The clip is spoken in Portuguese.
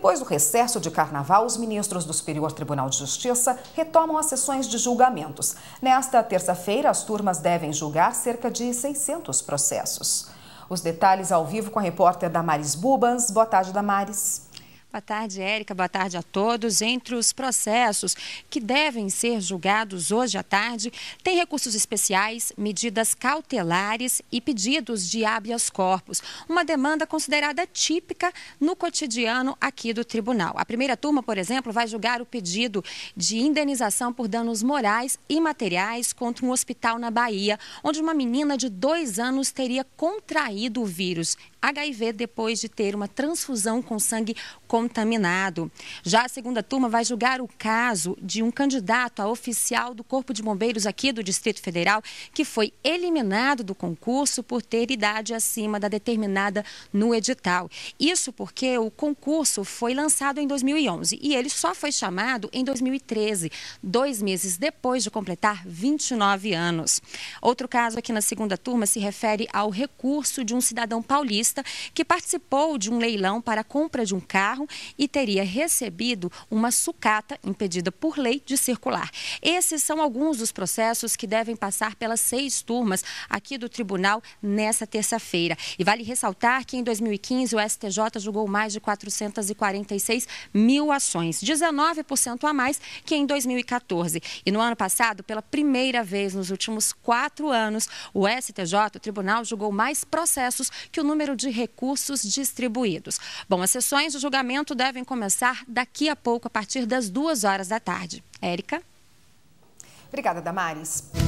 Depois do recesso de carnaval, os ministros do Superior Tribunal de Justiça retomam as sessões de julgamentos. Nesta terça-feira, as turmas devem julgar cerca de 600 processos. Os detalhes ao vivo com a repórter Damaris Bubans. Boa tarde, Damaris. Boa tarde, Érica. Boa tarde a todos. Entre os processos que devem ser julgados hoje à tarde, tem recursos especiais, medidas cautelares e pedidos de habeas corpus, uma demanda considerada típica no cotidiano aqui do tribunal. A primeira turma, por exemplo, vai julgar o pedido de indenização por danos morais e materiais contra um hospital na Bahia, onde uma menina de dois anos teria contraído o vírus HIV depois de ter uma transfusão com sangue contaminado. Já a segunda turma vai julgar o caso de um candidato a oficial do Corpo de Bombeiros aqui do Distrito Federal que foi eliminado do concurso por ter idade acima da determinada no edital. Isso porque o concurso foi lançado em 2011 e ele só foi chamado em 2013, dois meses depois de completar 29 anos. Outro caso aqui na segunda turma se refere ao recurso de um cidadão paulista que participou de um leilão para a compra de um carro e teria recebido uma sucata impedida por lei de circular. Esses são alguns dos processos que devem passar pelas seis turmas aqui do tribunal nessa terça-feira. E vale ressaltar que em 2015 o STJ julgou mais de 446 mil ações, 19% a mais que em 2014. E no ano passado, pela primeira vez nos últimos quatro anos, o STJ, o tribunal, julgou mais processos que o número de de recursos distribuídos. Bom, as sessões de julgamento devem começar daqui a pouco, a partir das duas horas da tarde. Érica? Obrigada, Damares.